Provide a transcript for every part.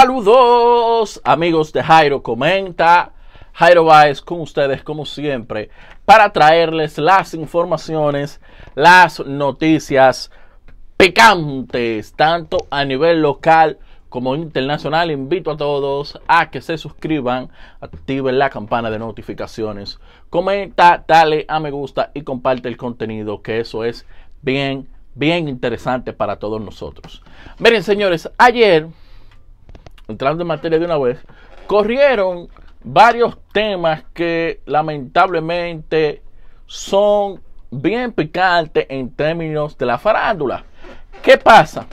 Saludos amigos de Jairo Comenta, Jairo Baez con ustedes como siempre para traerles las informaciones, las noticias picantes, tanto a nivel local como internacional. Invito a todos a que se suscriban, activen la campana de notificaciones, comenta, dale a me gusta y comparte el contenido que eso es bien, bien interesante para todos nosotros. Miren señores, ayer entrando en materia de una vez, corrieron varios temas que lamentablemente son bien picantes en términos de la farándula. ¿Qué pasa?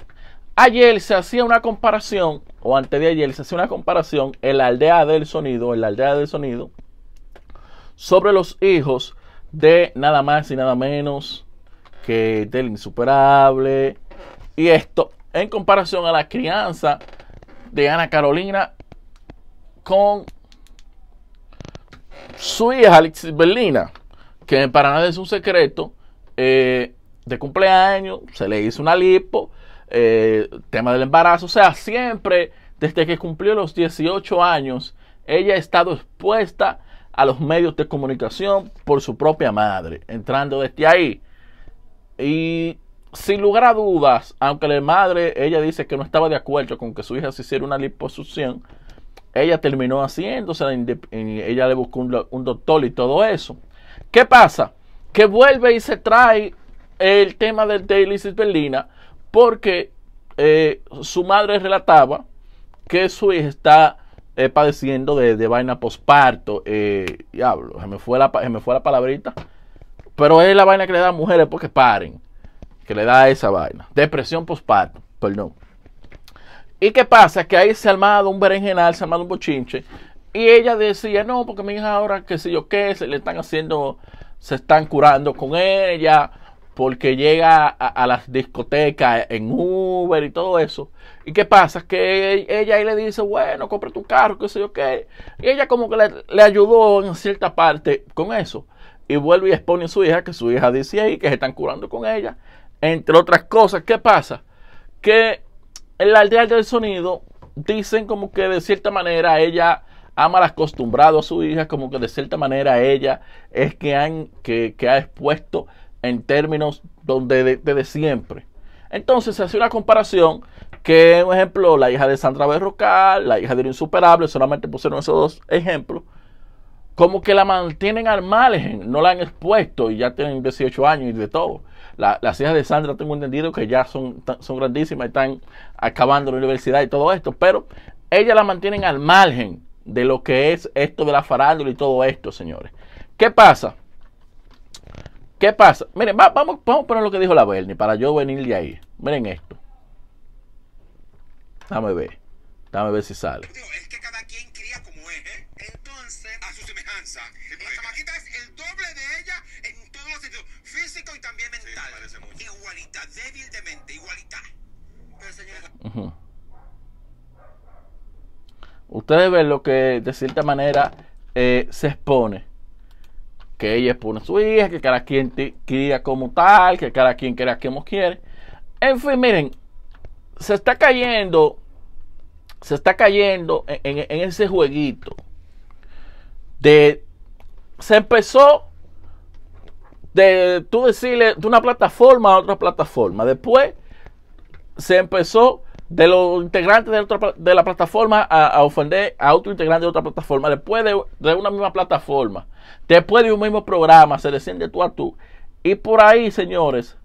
Ayer se hacía una comparación, o antes de ayer se hacía una comparación en la aldea del sonido, en la aldea del sonido, sobre los hijos de nada más y nada menos que del insuperable y esto en comparación a la crianza de Ana Carolina con su hija Alexis Berlina, que para nada es un secreto, eh, de cumpleaños, se le hizo una lipo, eh, tema del embarazo, o sea, siempre desde que cumplió los 18 años, ella ha estado expuesta a los medios de comunicación por su propia madre, entrando desde ahí. Y sin lugar a dudas, aunque la madre, ella dice que no estaba de acuerdo con que su hija se hiciera una liposucción, ella terminó haciéndose, ella le buscó un, doctor y todo eso. ¿Qué pasa? Que vuelve y se trae el tema del Daily Berlina porque eh, su madre relataba que su hija está eh, padeciendo de, vaina posparto. Eh, diablo, se me, fue la, me la palabrita. Pero es la vaina que le da a mujeres porque paren que le da esa vaina. Depresión postparto, perdón. ¿Y qué pasa? Que ahí se ha armado un berenjenal, se ha armado un bochinche. Y ella decía, no, porque mi hija ahora, que sé yo qué, se le están haciendo, se están curando con ella, porque llega a, las discotecas en Uber y todo eso. ¿Y qué pasa? Que ella ahí le dice, bueno, compra tu carro, qué sé yo qué. Y ella como que le, le ayudó en cierta parte con eso. Y vuelve y expone a su hija, que su hija dice ahí que se están curando con ella entre otras cosas, ¿qué pasa? Que en la aldea del sonido dicen como que de cierta manera ella ama las acostumbrado a su hija, como que de cierta manera ella es que, han, que, ha expuesto en términos donde desde de, siempre. Entonces se hace una comparación que, por ejemplo, la hija de Sandra Berrocal, la hija de Lo Insuperable, solamente pusieron esos dos ejemplos, como que la mantienen al margen, no la han expuesto y ya tienen 18 años y de todo. La, las hijas de Sandra tengo entendido que ya son, son grandísimas, están acabando la universidad y todo esto, pero ellas la mantienen al margen de lo que es esto de la farándula y todo esto, señores. ¿Qué pasa? ¿Qué pasa? Miren, vamos, vamos a poner lo que dijo la Bernie para yo venir de ahí. Miren esto. Dame ver. Dame ver si sale. Es que cada quien cría como es, ¿eh? Entonces, a su semejanza. La es el doble de ella en físico y también mental. igualita, débil de mente, igualita Ustedes ven lo que de cierta manera eh, se expone. Que ella expone a su hija, que cada quien cría como tal, que cada quien crea como quiere. En fin, miren, se está cayendo, se está cayendo en ese jueguito de se empezó de tú decirle de una plataforma a otra plataforma. Después se empezó de los integrantes de, de la plataforma a, ofender a otro integrante de otra plataforma. Después de, de, una misma plataforma, después de un mismo programa, se desciende tú a tú. Y por ahí, señores,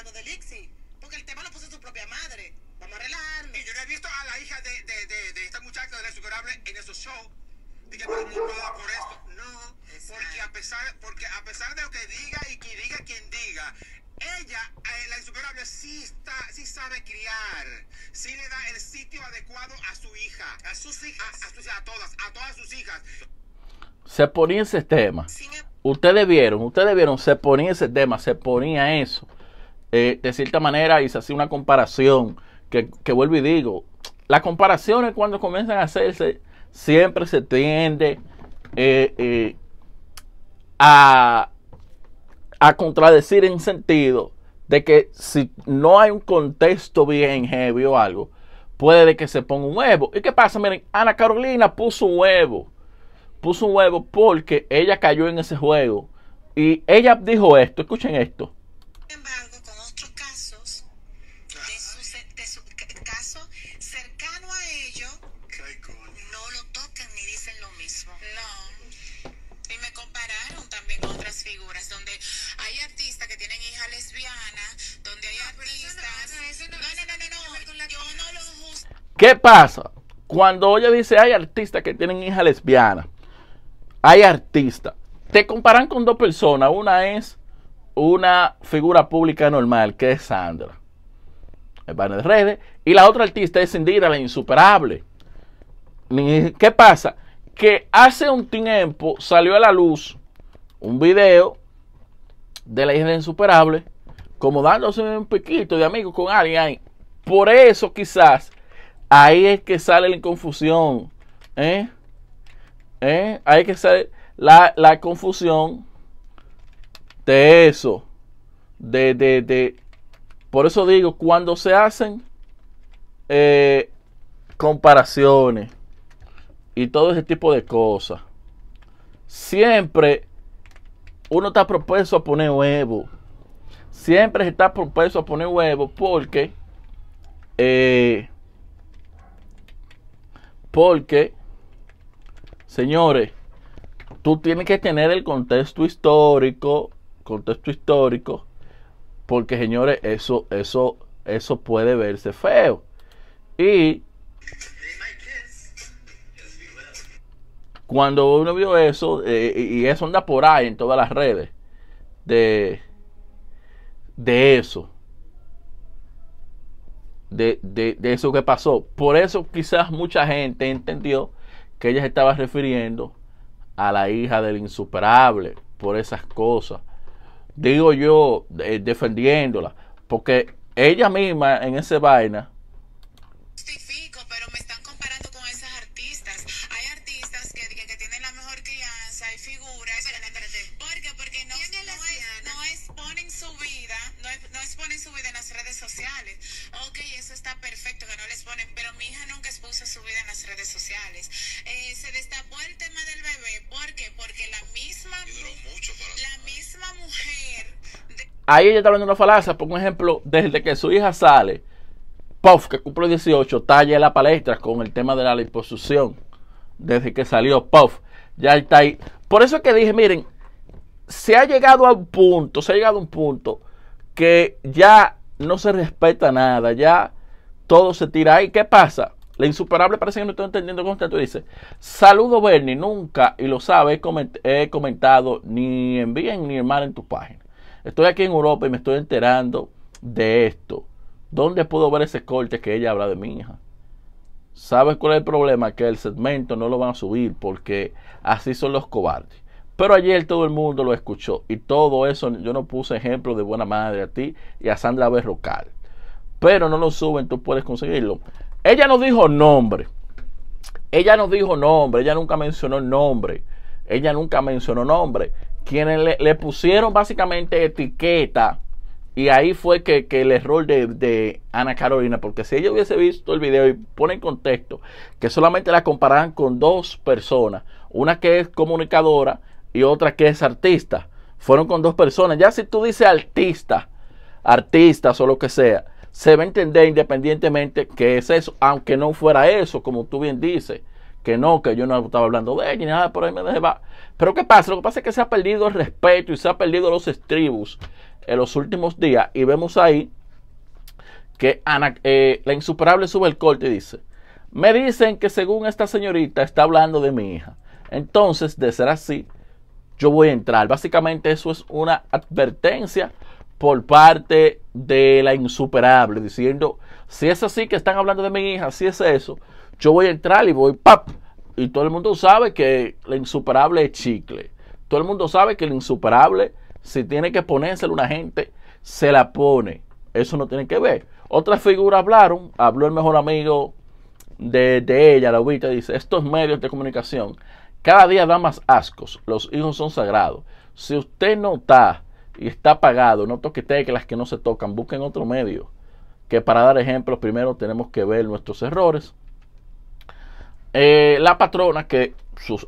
hablando del Porque el tema lo puso su propia madre. Vamos a relajarnos. Y yo no he visto a la hija de, de, de, de esta muchacha de la insuperable en esos shows. Pues, no por esto. No, porque a, pesar, porque a pesar de lo que diga y que diga quien diga, ella, eh, la insuperable, sí, está, sí sabe criar, sí le da el sitio adecuado a su hija, a sus hijas, a, todas, a todas sus hijas. Se ponía ese tema. Em ustedes vieron, ustedes vieron, se ponía ese tema, se ponía eso. Eh, de cierta manera y se hace una comparación, que, vuelvo y digo, las comparaciones cuando comienzan a hacerse, siempre se tiende eh, eh, a, a, contradecir en sentido de que si no hay un contexto bien heavy o algo, puede que se ponga un huevo. ¿Y qué pasa? Miren, Ana Carolina puso un huevo. Puso un huevo porque ella cayó en ese juego. Y ella dijo esto, escuchen esto otros casos, de su, de caso cercano a ellos, no lo tocan ni dicen lo mismo. No. Y me compararon también con otras figuras, donde hay artistas que tienen hija lesbiana, donde hay artistas... No, no, no, no, yo no lo justo. ¿Qué pasa? Cuando ella dice hay artistas que tienen hija lesbiana, hay artistas, te comparan con dos personas. Una es una figura pública normal, que es Sandra, el banner de redes, y la otra artista es Indira, la insuperable. ¿Qué pasa? Que hace un tiempo salió a la luz un video de la isla insuperable, como dándose un piquito de amigos con alguien. Por eso quizás ahí es que sale la confusión. ¿eh? ¿Eh? Ahí es que sale la, la confusión de eso, de, por eso digo, cuando se hacen eh, comparaciones y todo ese tipo de cosas, siempre uno está propuesto a poner huevo. Siempre está propuesto a poner huevo porque, eh, porque, señores, tú tienes que tener el contexto histórico contexto histórico, porque señores, eso, eso, eso puede verse feo. Y cuando uno vio eso, eh, y eso anda por ahí en todas las redes, de, de eso. De, de, eso que pasó. Por eso quizás mucha gente entendió que ella se estaba refiriendo a la hija del insuperable por esas cosas digo yo, defendiéndola, porque ella misma en ese vaina... ahí ella está hablando una falacia. Por un ejemplo, desde que su hija sale, Puff, que cumple 18, talla la palestra con el tema de la liposucción. Desde que salió Puff, ya está ahí. Por eso es que dije, miren, se ha llegado a un punto, se ha llegado a un punto que ya no se respeta nada, ya todo se tira ahí. ¿Qué pasa? La insuperable parece que no estoy entendiendo cómo tú. dice. Saludo Bernie, nunca, y lo sabe, he comentado ni en bien ni en mal en tu página. Estoy aquí en Europa y me estoy enterando de esto. ¿Dónde puedo ver ese corte que ella habla de mi hija? ¿Sabes cuál es el problema? Que el segmento no lo van a subir porque así son los cobardes. Pero ayer todo el mundo lo escuchó y todo eso, yo no puse ejemplo de buena madre a ti y a Sandra Berrocal. Pero no lo suben, tú puedes conseguirlo. Ella no dijo nombre. Ella no dijo nombre, ella nunca mencionó nombre. Ella nunca mencionó nombre quienes le, pusieron básicamente etiqueta. Y ahí fue que, que el error de, de, Ana Carolina, porque si ella hubiese visto el video y pone en contexto que solamente la comparaban con dos personas, una que es comunicadora y otra que es artista, fueron con dos personas. Ya si tú dices artista, artistas o lo que sea, se va a entender independientemente que es eso, aunque no fuera eso, como tú bien dices que no, que yo no estaba hablando de ella ni nada, por ahí me dejé Pero ¿qué pasa? Lo que pasa es que se ha perdido el respeto y se ha perdido los estribos en los últimos días. Y vemos ahí que eh, la insuperable sube el corte y dice, me dicen que según esta señorita está hablando de mi hija. Entonces, de ser así, yo voy a entrar. Básicamente eso es una advertencia por parte de la insuperable, diciendo, si es así que están hablando de mi hija, si es eso, yo voy a entrar y voy, ¡pap! Y todo el mundo sabe que la insuperable es chicle. Todo el mundo sabe que la insuperable, si tiene que ponérselo una gente, se la pone. Eso no tiene que ver. Otra figura hablaron, habló el mejor amigo de, de ella, la ubita, dice, estos medios de comunicación cada día dan más ascos, los hijos son sagrados. Si usted no está y está pagado No toque teclas que no se tocan, busquen otro medio. Que para dar ejemplos, primero tenemos que ver nuestros errores. Eh, la patrona que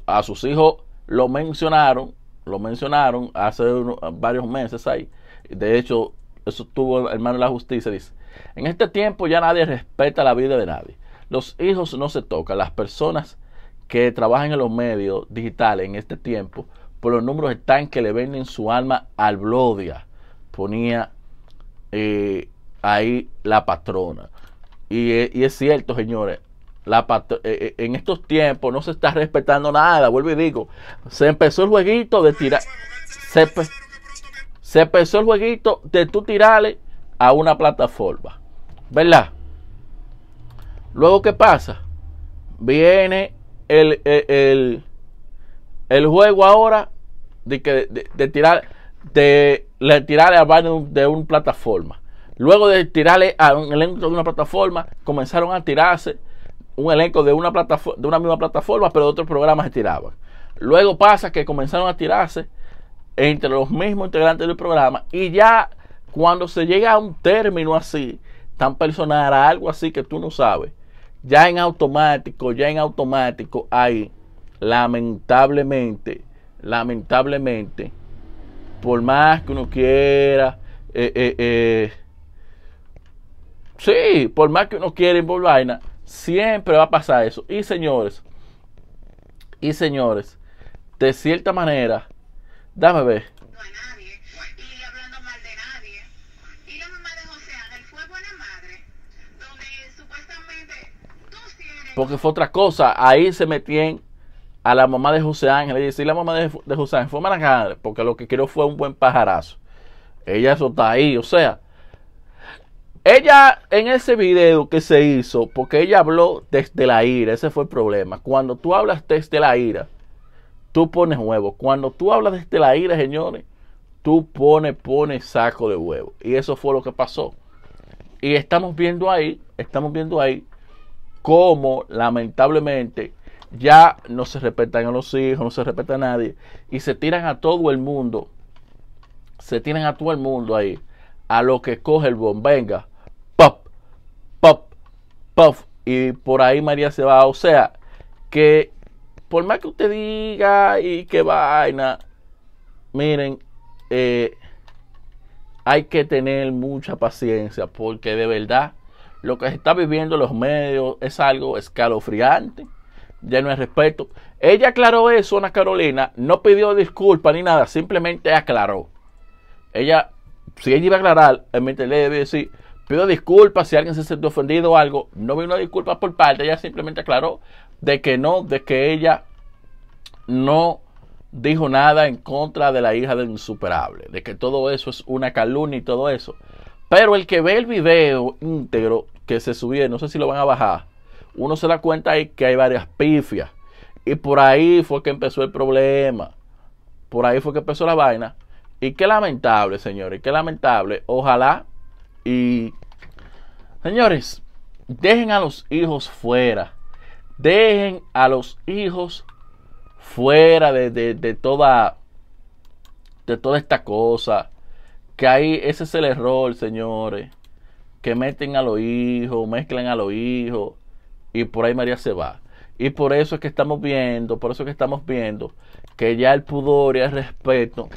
a sus hijos lo mencionaron, lo mencionaron hace varios meses ahí. De hecho, eso tuvo el hermano de la justicia, dice, en este tiempo ya nadie respeta la vida de nadie. Los hijos no se tocan, las personas que trabajan en los medios digitales en este tiempo por los números están que le venden su alma al Blodia. Ponía eh, ahí la patrona. E, y, es cierto, señores, la eh, eh, en estos tiempos no se está respetando nada. Vuelvo y digo, se empezó el jueguito de tirar. Se, empezó el jueguito de tú tirarle a una plataforma. ¿Verdad? Luego, ¿qué pasa? Viene el, el, juego ahora de, que, de, tirar, de, tirarle a Biden de una plataforma. Luego de tirarle a un elenco de una plataforma, comenzaron a tirarse un elenco de una, plataforma, de una misma plataforma, pero de otros programas se tiraban. Luego pasa que comenzaron a tirarse entre los mismos integrantes del programa y ya cuando se llega a un término así, tan personal, a algo así que tú no sabes, ya en automático, ya en automático hay, lamentablemente, lamentablemente, por más que uno quiera, eh, eh, eh, sí, por más que uno quiera envolver, siempre va a pasar eso. Y señores, y señores, de cierta manera, dame ver. a nadie, Porque fue otra cosa, ahí se metían a la mamá de José Ángel y decir la mamá de, José Ángel, fue acá, porque lo que quiero fue un buen pajarazo. Ella eso está ahí, o sea, ella en ese video que se hizo, porque ella habló desde la ira, ese fue el problema. Cuando tú hablas desde la ira, tú pones huevo. Cuando tú hablas desde la ira, señores, tú pones, pones saco de huevo. Y eso fue lo que pasó. Y estamos viendo ahí, estamos viendo ahí cómo lamentablemente ya no se respetan a los hijos, no se respeta a nadie, y se tiran a todo el mundo, se tiran a todo el mundo ahí, a lo que coge el bomb, venga, pop, pop, pop, y por ahí María se va, o sea, que por más que usted diga y que vaina, miren, eh, hay que tener mucha paciencia porque de verdad lo que se está viviendo en los medios es algo escalofriante ya no hay respeto. Ella aclaró eso, Ana Carolina, no pidió disculpas ni nada, simplemente aclaró. Ella, si ella iba a aclarar, mi le debe decir, pido disculpas si alguien se siente ofendido o algo, no vino una disculpa por parte, ella simplemente aclaró de que no, de que ella no dijo nada en contra de la hija del insuperable, de que todo eso es una calumnia y todo eso. Pero el que ve el video íntegro que se subió, no sé si lo van a bajar, uno se da cuenta ahí que hay varias pifias. Y por ahí fue que empezó el problema. Por ahí fue que empezó la vaina. Y qué lamentable, señores, qué lamentable. Ojalá y... Señores, dejen a los hijos fuera. Dejen a los hijos fuera de, de, de toda... De toda esta cosa. Que ahí ese es el error, señores. Que meten a los hijos, mezclen a los hijos y por ahí María se va. Y por eso es que estamos viendo, por eso es que estamos viendo que ya el pudor y el respeto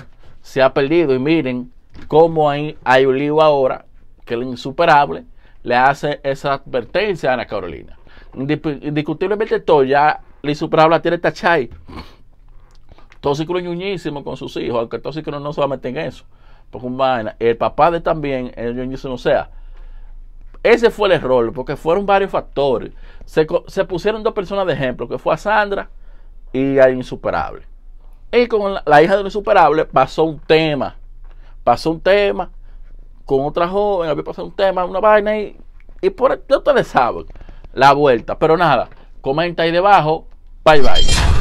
se ha perdido. Y miren cómo hay, hay un lío ahora que el insuperable le hace esa advertencia a Ana Carolina. Indiscutiblemente todo, ya el insuperable la tiene tachai. Tóxico ñuñísimo con sus hijos, aunque que no se va a meter en eso. Porque el papá de también, el yo o sea, ese fue el error, porque fueron varios factores. Se, pusieron dos personas de ejemplo, que fue a Sandra y a Insuperable. Y con la, hija de Insuperable pasó un tema. Pasó un tema con otra joven, había pasado un tema, una vaina y, y por yo ustedes saben la vuelta. Pero nada, comenta ahí debajo. Bye bye.